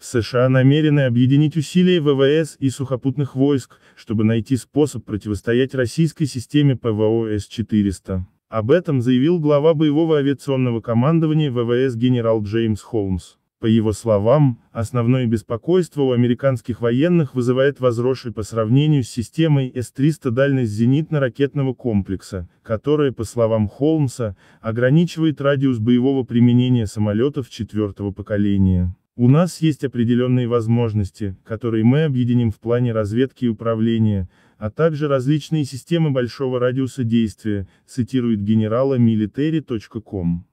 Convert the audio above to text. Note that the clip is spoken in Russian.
США намерены объединить усилия ВВС и сухопутных войск, чтобы найти способ противостоять российской системе ПВО С-400. Об этом заявил глава боевого авиационного командования ВВС генерал Джеймс Холмс. По его словам, основное беспокойство у американских военных вызывает возросший по сравнению с системой С-300 дальность зенитно-ракетного комплекса, которая, по словам Холмса, ограничивает радиус боевого применения самолетов четвертого поколения. У нас есть определенные возможности, которые мы объединим в плане разведки и управления, а также различные системы большого радиуса действия, цитирует генерала military.com.